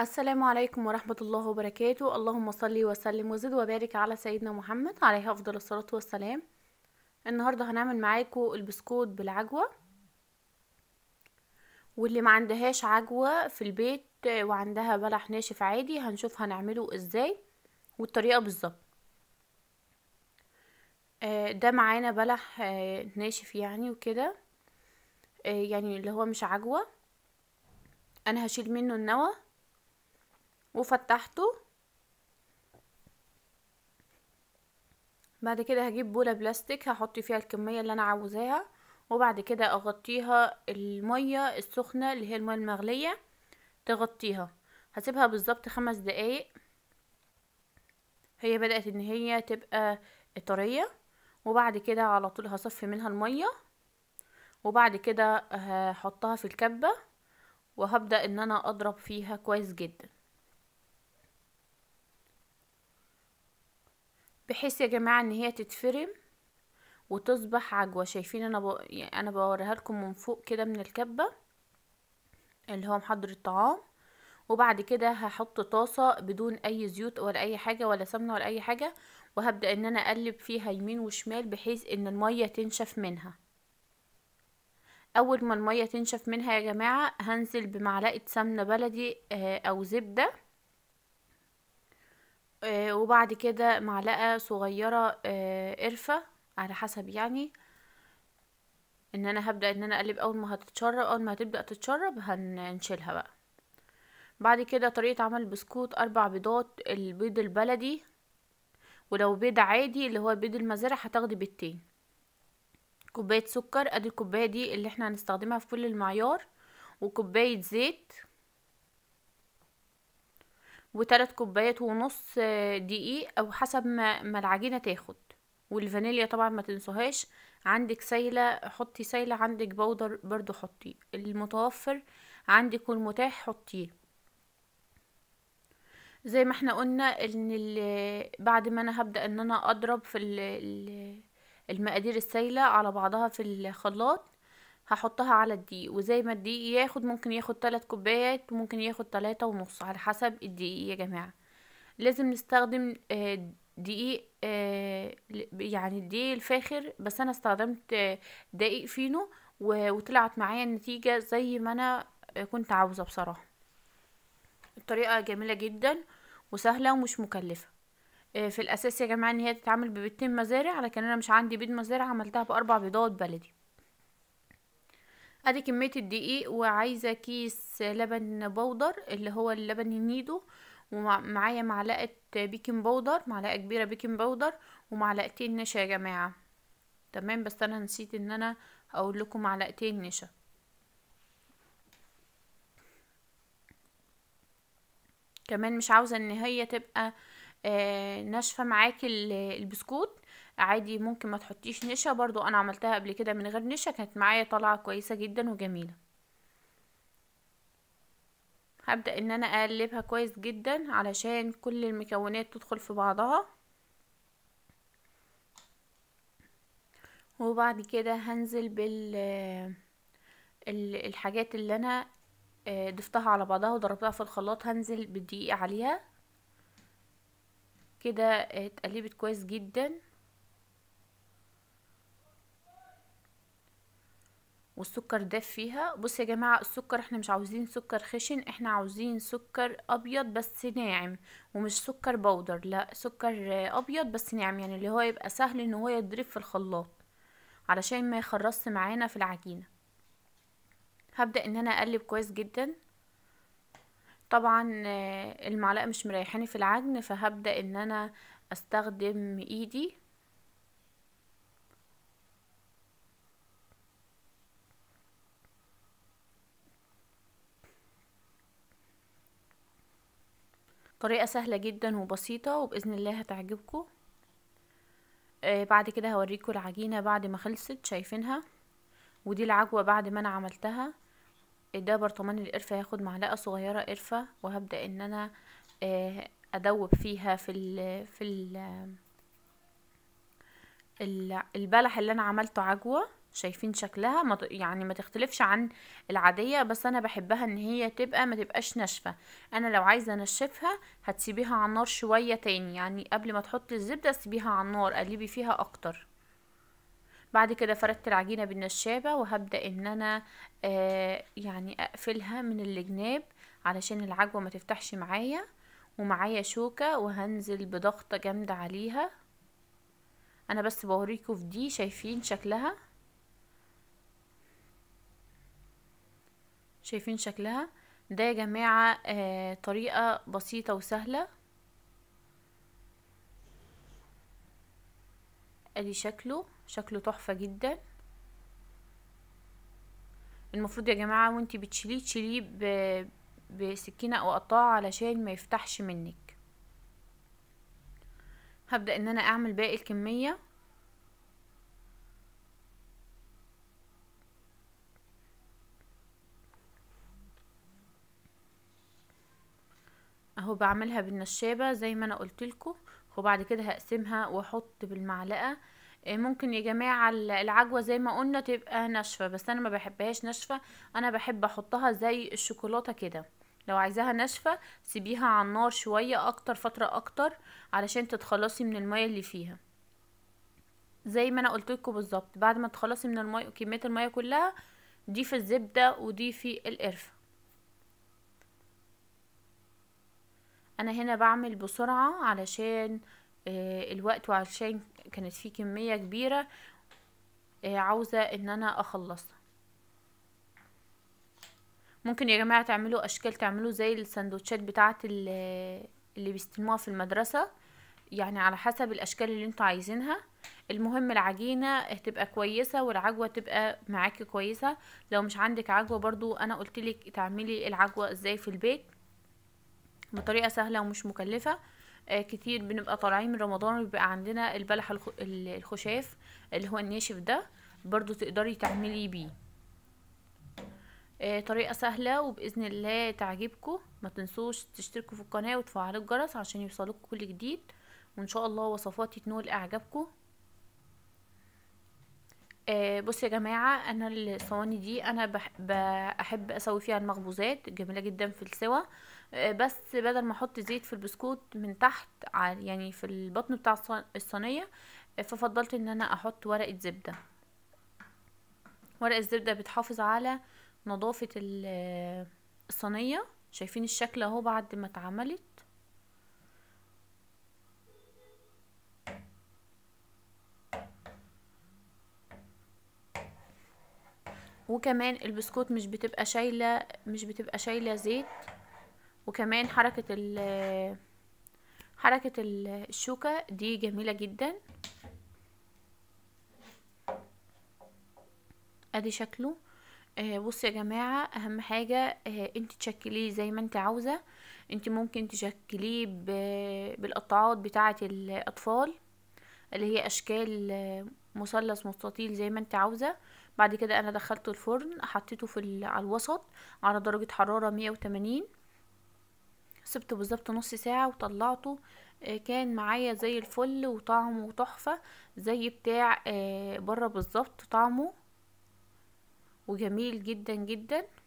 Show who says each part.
Speaker 1: السلام عليكم ورحمة الله وبركاته اللهم صل وسلم وزد وبارك على سيدنا محمد عليه أفضل الصلاة والسلام النهاردة هنعمل معاكم البسكوت بالعجوة واللي ما عندهاش عجوة في البيت وعندها بلح ناشف عادي هنشوف هنعمله ازاي والطريقة بالظبط آه، ده معانا بلح آه، ناشف يعني وكده آه، يعني اللي هو مش عجوة انا هشيل منه النوى وفتحته بعد كده هجيب بولة بلاستيك هحط فيها الكمية اللي انا عاوزاها وبعد كده اغطيها المية السخنة اللي هي المية المغلية تغطيها هسيبها بالظبط خمس دقايق هي بدأت ان هي تبقى طرية وبعد كده على طول هصفي منها المية وبعد كده هحطها في الكبة وهبدأ ان انا اضرب فيها كويس جدا بحيث يا جماعة ان هي تتفرم وتصبح عجوة شايفين انا ب... يعني انا بوريها لكم من فوق كده من الكبة اللي هو محضر الطعام وبعد كده هحط طاسة بدون اي زيوت ولا اي حاجة ولا سمنة ولا اي حاجة وهبدأ ان انا اقلب فيها يمين وشمال بحيث ان المية تنشف منها اول ما المية تنشف منها يا جماعة هنزل بمعلقة سمنة بلدي آه، او زبدة آه، وبعد كده معلقة صغيرة آه، قرفة على حسب يعني ان انا هبدأ ان انا اقلب اول ما هتتشرب اول ما هتبدأ تتشرب هنشيلها بقى بعد كده طريقة عمل بسكوت اربع بيضات البيض البلدي ولو بيض عادي اللي هو بيض المزارع هتاخدي بيضتين كوباية سكر ادي الكوباية دي اللي احنا هنستخدمها في كل المعيار وكوباية زيت وثلاث كوبايات ونص دقيق او حسب ما, ما العجينه تاخد والفانيليا طبعا ما تنسوهاش عندك سايله حطي سايله عندك بودر برضو حطي المتوفر عندك والمتاح حطيه زي ما احنا قلنا ان بعد ما انا هبدا ان انا اضرب في المقادير السايله على بعضها في الخلاط هحطها على الدقيق وزي ما الدقيق ياخد ممكن ياخد تلات كوبايات وممكن ياخد تلاتة ونص على حسب الدقيق يا جماعة لازم نستخدم آه، دقيق آه، يعني الدقيق الفاخر بس انا استخدمت آه، دقيق فينو وطلعت معايا النتيجة زي ما انا كنت عاوزة بصراحة الطريقة جميلة جدا وسهلة ومش مكلفة في الاساس يا جماعة ان هي تتعمل ببيضتين مزارع لكن انا مش عندي بيض مزارع عملتها باربع بيضات بلدي ادي كميه الدقيق وعايزه كيس لبن بودر اللي هو اللبن النيدو ومعايا معلقه بيكنج بودر معلقه كبيره بيكنج بودر ومعلقتين نشا يا جماعه تمام بس انا نسيت ان انا اقول لكم معلقتين نشا كمان مش عاوزه ان هي تبقى آه، ناشفه معاكي البسكوت عادي ممكن ما تحطيش نشا برضو انا عملتها قبل كده من غير نشا كانت معايا طالعه كويسه جدا وجميله هبدا ان انا اقلبها كويس جدا علشان كل المكونات تدخل في بعضها وبعد كده هنزل بال الحاجات اللي انا آه، ضفتها على بعضها وضربتها في الخلاط هنزل بالدقيق عليها كده آه، اتقلبت كويس جدا والسكر داف فيها بص يا جماعه السكر احنا مش عاوزين سكر خشن احنا عاوزين سكر ابيض بس ناعم ومش سكر بودر لا سكر ابيض بس ناعم يعني اللي هو يبقى سهل ان هو يضرب في الخلاط علشان ما يخرصش معانا في العجينه هبدا ان انا اقلب كويس جدا طبعا آه، المعلقه مش مريحاني في العجن فهبدا ان انا استخدم ايدي طريقة سهلة جدا وبسيطة وبإذن الله هتعجبكم آه، بعد كده هوريكم العجينة بعد ما خلصت شايفينها ودي العجوة بعد ما أنا عملتها ده برطمان القرفة هاخد معلقة صغيرة قرفة وهبدأ ان انا آه، ادوب فيها في ال في الـ البلح اللي انا عملته عجوة شايفين شكلها يعني ما تختلفش عن العادية بس انا بحبها ان هي تبقى ما تبقاش ناشفة انا لو عايزة انشفها هتسيبيها على النار شوية تاني يعني قبل ما تحطي الزبدة سيبيها على النار قلبي فيها اكتر بعد كده فردت العجينة بالنشابة وهبدأ ان انا آه يعني اقفلها من الجناب علشان العجوة ما تفتحش معايا ومعايا شوكة وهنزل بضغطة جامدة عليها انا بس بوريكم في دي شايفين شكلها شايفين شكلها ده يا جماعة آه طريقة بسيطة وسهلة ادي شكله شكله تحفة جدا المفروض يا جماعة وانتي بتشيليه تشيليه بسكينة او قطاعة علشان ما يفتحش منك هبدأ ان انا اعمل باقي الكمية اهو بعملها بالنشابة زي ما انا لكم وبعد كده هقسمها واحط بالمعلقة آه، ممكن يا جماعة العجوة زي ما قلنا تبقى ناشفة بس انا ما بحبهاش ناشفة انا بحب احطها زي الشوكولاتة كده لو عايزاها ناشفة سيبيها على النار شوية اكتر فترة اكتر علشان تتخلصي من المية اللي فيها زي ما انا لكم بالظبط بعد ما تخلصي من المية كمية المية كلها ضيفي الزبدة وضيفي القرفة انا هنا بعمل بسرعة علشان آه، الوقت وعلشان كانت في كمية كبيرة آه، عاوزة ان انا اخلصها ممكن يا جماعة تعملوا اشكال تعملوا زي السندوتشات بتاعت اللي بيستلموها في المدرسة يعني على حسب الاشكال اللي انتوا عايزينها المهم العجينة هتبقى كويسة والعجوة تبقى معاكي كويسة لو مش عندك عجوة برضو انا قلتلك تعملي العجوة ازاي في البيت بطريقه سهله ومش مكلفه آه، كتير بنبقى طالعين من رمضان وبيبقى عندنا البلح الخشاف اللي هو الناشف ده برضو تقدري تعملي بيه آه، طريقه سهله وباذن الله تعجبكم ما تنسوش تشتركوا في القناه وتفعلوا الجرس عشان يوصلكم كل جديد وان شاء الله وصفاتي تنول اعجابكم آه، بصوا يا جماعه انا الصواني دي انا بحب اسوي فيها المخبوزات جميله جدا في السوا آه، بس بدل ما احط زيت في البسكوت من تحت يعني في البطن بتاع الصينيه آه، ففضلت ان انا احط ورقه زبده ورقه الزبده بتحافظ على نظافه الصينيه شايفين الشكل اهو بعد ما اتعملت وكمان البسكوت مش بتبقى شايله مش بتبقى شايله زيت وكمان حركه ال حركه الشوكه دي جميله جدا ادي شكله آه بص يا جماعة اهم حاجة آه انت تشكليه زي ما انت عاوزة انت ممكن تشكليه بالقطعات بتاعة الاطفال اللي هي اشكال آه، مثلث مستطيل زي ما انت عاوزة بعد كده انا دخلت الفرن حطيته في على الوسط على درجة حرارة مية وتمانين سبته بالظبط نص ساعة وطلعته آه، كان معايا زي الفل وطعمه تحفة زي بتاع آه، بره بالظبط طعمه وجميل جدا جدا